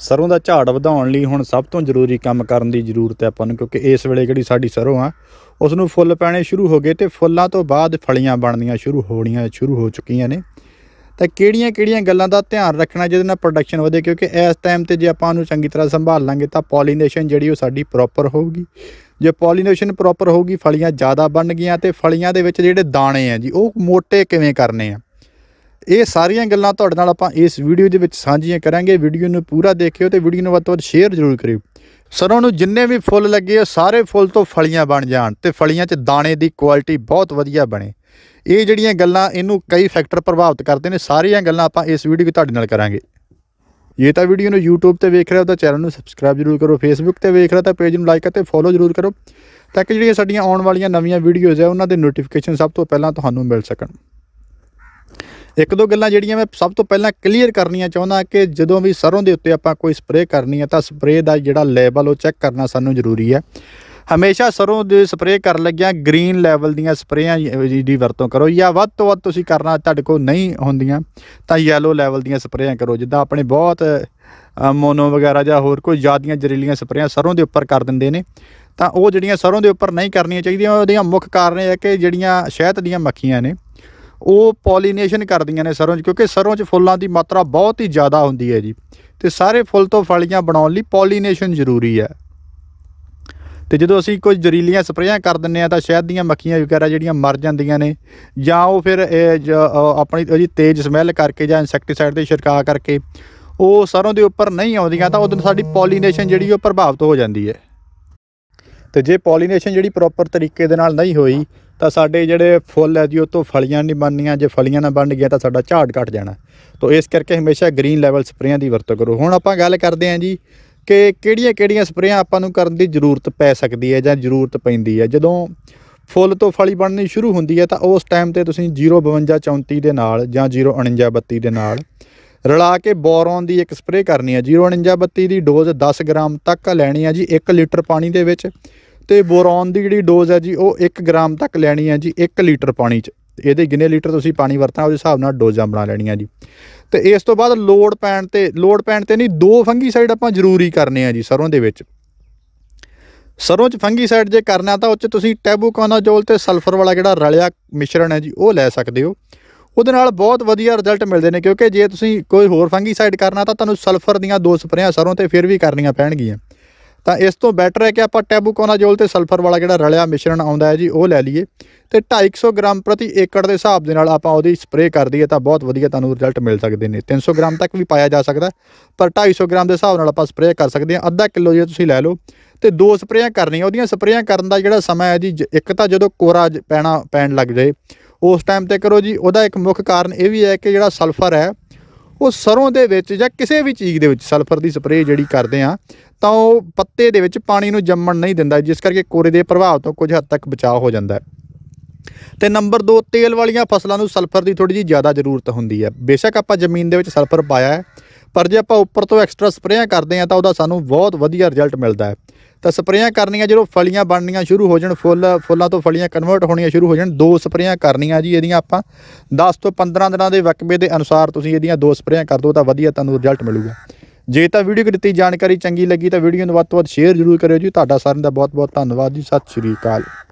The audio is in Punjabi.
ਸਰੋਂ ਦਾ ਝਾੜ ਵਧਾਉਣ ਲਈ ਹੁਣ ਸਭ ਤੋਂ ਜ਼ਰੂਰੀ ਕੰਮ ਕਰਨ ਦੀ ਜ਼ਰੂਰਤ ਹੈ ਆਪਾਂ ਨੂੰ ਕਿਉਂਕਿ ਇਸ ਵੇਲੇ ਜਿਹੜੀ ਸਾਡੀ ਸਰੋਂ ਆ ਉਸ ਨੂੰ ਫੁੱਲ ਪੈਣੇ ਸ਼ੁਰੂ ਹੋ ਗਏ ਤੇ ਫੁੱਲਾਂ ਤੋਂ ਬਾਅਦ ਫਲੀਆਂ ਬਣਨੀਆਂ ਸ਼ੁਰੂ ਹੋਣੀਆਂ ਸ਼ੁਰੂ ਹੋ ਚੁੱਕੀਆਂ ਨੇ ਤਾਂ ਕਿਹੜੀਆਂ-ਕਿਹੜੀਆਂ ਗੱਲਾਂ ਦਾ ਧਿਆਨ ਰੱਖਣਾ ਜਿਹਦੇ ਨਾਲ ਪ੍ਰੋਡਕਸ਼ਨ ਵਧੇ ਕਿਉਂਕਿ ਇਸ ਟਾਈਮ ਤੇ ਜੇ ਆਪਾਂ ਉਹਨੂੰ ਚੰਗੀ ਤਰ੍ਹਾਂ ਸੰਭਾਲ ਲਾਂਗੇ ਤਾਂ ਪੋਲੀਨੇਸ਼ਨ ਜਿਹੜੀ ਉਹ ਸਾਡੀ ਪ੍ਰੋਪਰ ਹੋਊਗੀ ਜੇ ਪੋਲੀਨੇਸ਼ਨ ਪ੍ਰੋਪਰ ਹੋਊਗੀ ਫਲੀਆਂ ਜ਼ਿਆਦਾ ਬਣ ਗਈਆਂ ਤੇ ਫਲੀਆਂ ਦੇ ਵਿੱਚ ਜਿਹੜੇ ਦਾਣੇ ਆ ਜੀ ਉਹ ਮੋٹے ਕਿਵੇਂ ਕਰਨੇ ਆ ਇਹ ਸਾਰੀਆਂ ਗੱਲਾਂ ਤੁਹਾਡੇ ਨਾਲ ਆਪਾਂ ਇਸ ਵੀਡੀਓ ਦੇ ਵਿੱਚ ਸਾਂਝੀਆਂ ਕਰਾਂਗੇ ਵੀਡੀਓ ਨੂੰ ਪੂਰਾ ਦੇਖਿਓ ਤੇ ਵੀਡੀਓ ਨੂੰ ਵੱਧ ਤੋਂ ਵੱਧ ਸ਼ੇਅਰ ਜ਼ਰੂਰ ਕਰਿਓ ਸਰੋਂ ਨੂੰ ਜਿੰਨੇ ਵੀ ਫੁੱਲ ਲੱਗੇ ਆ ਸਾਰੇ ਫੁੱਲ ਤੋਂ ਫਲੀਆਂ ਬਣ ਜਾਣ ਤੇ ਫਲੀਆਂ 'ਚ ਦਾਣੇ ਦੀ ਕੁਆਲਿਟੀ ਬਹੁਤ ਵਧੀਆ ਬਣੇ ਇਹ ਜਿਹੜੀਆਂ ਗੱਲਾਂ ਇਹਨੂੰ ਕਈ ਫੈਕਟਰ ਪ੍ਰਭਾਵਿਤ ਕਰਦੇ ਨੇ ਸਾਰੀਆਂ ਗੱਲਾਂ ਆਪਾਂ ਇਸ ਵੀਡੀਓ 'ਚ ਤੁਹਾਡੇ ਨਾਲ ਕਰਾਂਗੇ ਇਹ ਤਾਂ ਵੀਡੀਓ ਨੂੰ YouTube ਤੇ ਵੇਖ ਰਿਹਾ ਹੋ ਤਾਂ ਚੈਨਲ ਨੂੰ ਸਬਸਕ੍ਰਾਈਬ ਜ਼ਰੂਰ ਕਰੋ Facebook ਤੇ ਵੇਖ ਰਿਹਾ ਤਾਂ ਪੇਜ ਨੂੰ ਲਾਈਕ ਅਤੇ ਫੋਲੋ ਜ਼ਰੂਰ ਕਰੋ ਤਾਂ ਕਿ ਜਿਹੜੀਆਂ ਸਾਡੀਆਂ ਆਉਣ ਵਾਲੀਆਂ ਨਵੀਆਂ ਵੀਡੀਓਜ਼ ਆ ਉਹਨਾਂ ਦੇ ਨੋਟੀਫਿਕੇਸ਼ਨ ਸਭ ਤੋਂ ਪਹਿਲਾਂ ਤੁਹਾਨੂੰ ਮਿਲ ਸਕਣ ਇੱਕ ਦੋ ਗੱਲਾਂ ਜਿਹੜੀਆਂ ਮੈਂ ਸਭ ਤੋਂ ਪਹਿਲਾਂ ਕਲੀਅਰ ਕਰਨੀਆਂ ਚਾਹੁੰਦਾ ਕਿ ਜਦੋਂ ਵੀ ਸਰੋਂ ਦੇ ਉੱਤੇ ਆਪਾਂ ਕੋਈ ਸਪਰੇਅ ਕਰਨੀ ਹੈ ਤਾਂ ਸਪਰੇਅ ਦਾ ਜਿਹੜਾ ਲੈਵਲ ਉਹ ਚੈੱਕ ਕਰਨਾ ਸਾਨੂੰ ਜ਼ਰੂਰੀ ਹੈ ਹਮੇਸ਼ਾ ਸਰੋਂ ਦੇ ਸਪਰੇਅ ਕਰਨ ਲੱਗਿਆਂ ਗ੍ਰੀਨ ਲੈਵਲ ਦੀਆਂ ਸਪਰੇਆਂ ਦੀ ਵਰਤੋਂ ਕਰੋ ਜਾਂ ਵੱਧ ਤੋਂ ਵੱਧ ਤੁਸੀਂ ਕਰਨਾ ਤੁਹਾਡੇ ਕੋਲ ਨਹੀਂ ਹੁੰਦੀਆਂ ਤਾਂ ਯੈਲੋ ਲੈਵਲ ਦੀਆਂ ਸਪਰੇਆਂ ਕਰੋ ਜਿੱਦਾਂ ਆਪਣੇ ਬਹੁਤ ਮੋਨੋ ਵਗੈਰਾ ਜਾਂ ਹੋਰ ਕੋਈ ਜ਼ਿਆਦੀਆਂ ਜ਼ਰੀਲੀਆਂ ਸਪਰੇਆਂ ਸਰੋਂ ਦੇ ਉੱਪਰ ਕਰ ਦਿੰਦੇ ਨੇ ਤਾਂ ਉਹ ਜਿਹੜੀਆਂ ਸਰੋਂ ਦੇ ਉੱਪਰ ਨਹੀਂ ਕਰਨੀਆਂ ਚਾਹੀਦੀਆਂ ਉਹਦੀਆਂ ਮੁੱਖ ਕਾਰਨ ਇਹ ਹੈ ਕਿ ਜਿਹੜੀਆਂ ਸ਼ਹਿਦ ਦੀਆਂ ਮੱਖੀਆਂ ਨੇ ਉਹ ਪੋਲੀਨੇਸ਼ਨ ਕਰਦੀਆਂ ਨੇ ਸਰੋਂ 'ਚ ਕਿਉਂਕਿ ਸਰੋਂ 'ਚ ਫੁੱਲਾਂ ਦੀ ਮਾਤਰਾ ਬਹੁਤ ਹੀ ਜ਼ਿਆਦਾ ਹੁੰਦੀ ਹੈ ਜੀ ਤੇ ਸਾਰੇ ਫੁੱਲ ਤੋਂ ਫਲੀਆਂ ਬਣਾਉਣ ਲਈ ਪੋਲੀਨੇਸ਼ਨ ਜ਼ਰੂਰੀ ਹੈ ਤੇ ਜਦੋਂ ਅਸੀਂ ਕੋਈ ਜ਼ਰੀਲੀਆਂ ਸਪਰੇਆਂ ਕਰ ਦਿੰਨੇ ਆ ਤਾਂ ਸ਼ਹਿਦ ਦੀਆਂ ਮੱਖੀਆਂ ਵਗੈਰਾ ਜਿਹੜੀਆਂ ਮਰ ਜਾਂਦੀਆਂ ਨੇ ਜਾਂ ਉਹ ਫਿਰ ਆਪਣੀ ਜੀ ਤੇਜ਼ ਸਮੈਲ ਕਰਕੇ ਜਾਂ ਇਨਸੈਕਟੀਸਾਈਡ ਦੇ ਛਿੜਕਾਅ ਕਰਕੇ ਉਹ ਸਰੋਂ ਦੇ ਉੱਪਰ ਨਹੀਂ ਆਉਂਦੀਆਂ ਤਾਂ ਉਦੋਂ ਸਾਡੀ ਪੋਲੀਨੇਸ਼ਨ ਜਿਹੜੀ ਉਹ ਪ੍ਰਭਾਵਿਤ ਹੋ ਜਾਂਦੀ ਹੈ ਤੇ ਜੇ ਪੋਲੀਨੇਸ਼ਨ ਜਿਹੜੀ ਪ੍ਰੋਪਰ ਤਰੀਕੇ ਦੇ ਨਾਲ ਨਹੀਂ ਹੋਈ ਤਾਂ ਸਾਡੇ ਜਿਹੜੇ ਫੁੱਲ ਹੈ ਜੀ ਉਹ ਤੋਂ ਫਲੀਆਂ ਨਹੀਂ ਬਣਨੀਆਂ ਜੇ ਫਲੀਆਂ ਨਾ ਬਣ ਗਿਆ ਤਾਂ ਸਾਡਾ ਝਾੜ ਘਟ ਜਾਣਾ ਤੋਂ ਇਸ ਕਰਕੇ ਹਮੇਸ਼ਾ ਗ੍ਰੀਨ ਲੈਵਲ ਸਪਰੇਆਂ ਦੀ ਵਰਤੋਂ ਕਰੋ ਹੁਣ ਆਪਾਂ ਗੱਲ ਕਰਦੇ ਆਂ ਜੀ ਕਿ ਕਿਹੜੀਆਂ-ਕਿਹੜੀਆਂ ਸਪਰੇਆਂ ਆਪਾਂ ਨੂੰ ਕਰਨ ਦੀ ਜ਼ਰੂਰਤ ਪੈ ਸਕਦੀ ਹੈ ਜਾਂ ਜ਼ਰੂਰਤ ਪੈਂਦੀ ਹੈ ਜਦੋਂ ਫੁੱਲ ਤੋਂ ਫਲੀ ਬਣਨੀ ਸ਼ੁਰੂ ਹੁੰਦੀ ਹੈ ਤਾਂ ਉਸ ਟਾਈਮ ਤੇ ਤੁਸੀਂ 05234 ਦੇ ਨਾਲ ਜਾਂ 04932 ਦੇ ਨਾਲ ਰਲਾ ਕੇ ਬੋਰੋਨ ਦੀ ਇੱਕ ਸਪਰੇਅ ਕਰਨੀ ਹੈ 04932 ਦੀ ਡੋਜ਼ 10 ਗ੍ਰਾਮ ਤੱਕ ਲੈਣੀ ਹੈ ਜੀ 1 ਲੀਟਰ ਪਾਣੀ ਦੇ ਵਿੱਚ ਤੇ ਬੋਰੋਨ ਦੀ ਜਿਹੜੀ ਡੋਜ਼ ਹੈ ਜੀ ਉਹ 1 ਗ੍ਰਾਮ ਤੱਕ ਲੈਣੀ ਹੈ ਜੀ 1 ਲੀਟਰ ਪਾਣੀ 'ਚ ਇਹਦੇ ਜਿੰਨੇ ਲੀਟਰ ਤੁਸੀਂ ਪਾਣੀ ਵਰਤਣਾ ਉਹਦੇ ਹਿਸਾਬ ਨਾਲ ਡੋਜ਼ਾਂ ਬਣਾ ਲੈਣੀਆਂ ਜੀ ਤੇ ਇਸ ਤੋਂ ਬਾਅਦ ਲੋਡ ਪੈਣ ਤੇ ਲੋਡ ਪੈਣ ਤੇ ਨਹੀਂ ਦੋ ਫੰਗੀਸਾਈਡ ਆਪਾਂ ਜ਼ਰੂਰੀ ਕਰਨੇ ਆ ਜੀ ਸਰੋਂ ਦੇ ਵਿੱਚ ਸਰੋਂ 'ਚ ਫੰਗੀਸਾਈਡ ਜੇ ਕਰਨਾ ਤਾਂ ਉਹ 'ਚ ਤੁਸੀਂ ਟੈਬੂਕੋਨਾਜ਼ੋਲ ਤੇ ਸਲਫਰ ਵਾਲਾ ਜਿਹੜਾ ਰਲਿਆ ਮਿਸ਼ਰਣ ਹੈ ਜੀ ਉਹ ਲੈ ਸਕਦੇ ਹੋ ਉਹਦੇ ਨਾਲ ਬਹੁਤ ਵਧੀਆ ਰਿਜ਼ਲਟ ਮਿਲਦੇ ਨੇ ਕਿਉਂਕਿ ਜੇ ਤੁਸੀਂ ਕੋਈ ਹੋਰ ਫੰਗੀਸਾਈਡ ਕਰਨਾ ਤਾਂ ਤੁਹਾਨੂੰ ਸਲਫਰ ਦੀਆਂ ਦੋ ਸਪਰੇਆਂ ਸਰੋਂ ਤੇ ਫਿਰ ਵੀ ਕਰਨੀਆਂ ਪੈਣਗੀਆਂ ਤਾਂ ਇਸ ਤੋਂ ਬੈਟਰ ਹੈ ਕਿ ਆਪਾਂ ਟੈਬੂਕੋਨਾਜ਼ੋਲ ਤੇ ਸਲਫਰ ਵਾਲਾ ਜਿਹੜਾ ਰਲਿਆ ਮਿਸ਼ਰਣ ਆਉਂਦਾ ਹੈ ਜੀ ਉਹ ਲੈ ਲਈਏ ਤੇ 250 ਗ੍ਰਾਮ ਪ੍ਰਤੀ ਏਕੜ ਦੇ ਹਿਸਾਬ ਦੇ ਨਾਲ ਆਪਾਂ ਉਹਦੀ ਸਪਰੇਅ ਕਰ ਦਈਏ ਤਾਂ ਬਹੁਤ ਵਧੀਆ ਤੁਹਾਨੂੰ ਰਿਜ਼ਲਟ ਮਿਲ ਸਕਦੇ ਨੇ 300 ਗ੍ਰਾਮ ਤੱਕ ਵੀ ਪਾਇਆ ਜਾ ਸਕਦਾ ਪਰ 250 ਗ੍ਰਾਮ ਦੇ ਹਿਸਾਬ ਨਾਲ ਆਪਾਂ ਸਪਰੇਅ ਕਰ ਸਕਦੇ ਹਾਂ ਅੱਧਾ ਕਿਲੋ ਜੇ ਤੁਸੀਂ ਲੈ ਲਓ ਤੇ ਦੋ ਸਪਰੇਆਂ ਕਰਨੀਆਂ ਉਹਦੀਆਂ ਸਪਰੇਆਂ ਕਰਨ ਦਾ ਜਿਹੜਾ ਸਮਾਂ ਹੈ ਜੀ ਇੱਕ ਤਾਂ ਜਦੋਂ ਕੋਰਾ ਪੈਣਾ ਪੈਣ ਲੱਗ ਜਾਏ ਉਸ ਟਾਈਮ ਤੇ ਕਰੋ ਜੀ ਉਹਦਾ ਇੱਕ ਮੁੱਖ ਕਾਰਨ ਇਹ ਵੀ ਹੈ ਕਿ ਜਿਹੜਾ ਸਲਫਰ ਹੈ ਉਹ ਸਰੋਂ ਦੇ ਵਿੱਚ ਜਾਂ ਕਿਸੇ ਵੀ ਚੀਜ਼ ਦੇ ਵਿੱਚ ਸਲਫਰ ਦੀ ਸਪਰੇਅ ਜਿਹੜੀ ਕਰਦੇ ਆ ਤਾਂ ਉਹ ਪੱਤੇ ਦੇ ਵਿੱਚ ਪਾਣੀ ਨੂੰ ਜੰਮਣ ਨਹੀਂ ਦਿੰਦਾ ਜਿਸ ਕਰਕੇ ਕੋਰੇ ਦੇ ਪ੍ਰਭਾਵ ਤੋਂ ਕੁਝ ਹੱਦ ਤੱਕ ਬਚਾਅ ਹੋ ਜਾਂਦਾ ਹੈ ਤੇ ਨੰਬਰ 2 ਤੇਲ ਵਾਲੀਆਂ ਫਸਲਾਂ ਨੂੰ ਸਲਫਰ ਦੀ ਥੋੜੀ ਜੀ ਜ਼ਿਆਦਾ ਜ਼ਰੂਰਤ ਹੁੰਦੀ ਹੈ ਬੇਸ਼ੱਕ ਆਪਾਂ ਜ਼ਮੀਨ ਦੇ ਵਿੱਚ ਸਲਫਰ ਪਾਇਆ ਹੈ ਪਰ ਜੇ ਆਪਾਂ ਉੱਪਰ ਤੋਂ ਐਕਸਟਰਾ ਸਪਰੇਆਂ ਕਰਦੇ ਆ ਤਾਂ ਉਹਦਾ ਸਾਨੂੰ ਬਹੁਤ ਵਧੀਆ ਰਿਜ਼ਲਟ ਮਿਲਦਾ ਹੈ ਤਾਂ ਸਪਰੇਆਂ ਕਰਨੀਆਂ ਜਦੋਂ ਫਲੀਆਂ ਬਣਨੀਆਂ ਸ਼ੁਰੂ ਹੋ ਜਾਣ ਫੁੱਲ ਫੁੱਲਾਂ ਤੋਂ ਫਲੀਆਂ ਕਨਵਰਟ ਹੋਣੀਆਂ ਸ਼ੁਰੂ ਹੋ ਜਾਣ ਦੋ ਸਪਰੇਆਂ ਕਰਨੀਆਂ ਜੀ ਇਹਦੀਆਂ ਆਪਾਂ 10 ਤੋਂ 15 ਦਿਨਾਂ ਦੇ ਵਕਬੇ ਦੇ ਅਨੁਸਾਰ ਤੁਸੀਂ ਇਹਦੀਆਂ ਦੋ ਸਪਰੇਆਂ ਕਰ ਦਿਓ ਤਾਂ ਵਧੀਆ ਤੁਹਾਨੂੰ ਰਿਜ਼ਲਟ ਮਿਲੂਗਾ ਜੇ ਤਾਂ ਵੀਡੀਓ ਦਿੱਤੀ ਜਾਣਕਾਰੀ ਚੰਗੀ ਲੱਗੀ ਤਾਂ ਵੀਡੀਓ ਨੂੰ ਵੱਧ ਤੋਂ ਵੱਧ ਸ਼ੇਅਰ ਜ਼ਰੂਰ ਕਰਿਓ ਜੀ ਤੁਹਾਡਾ ਸਾਰਿਆਂ ਦਾ ਬਹੁਤ ਬਹੁਤ ਧੰਨਵਾਦ ਜੀ ਸਤਿ ਸ਼੍ਰੀ ਅਕਾਲ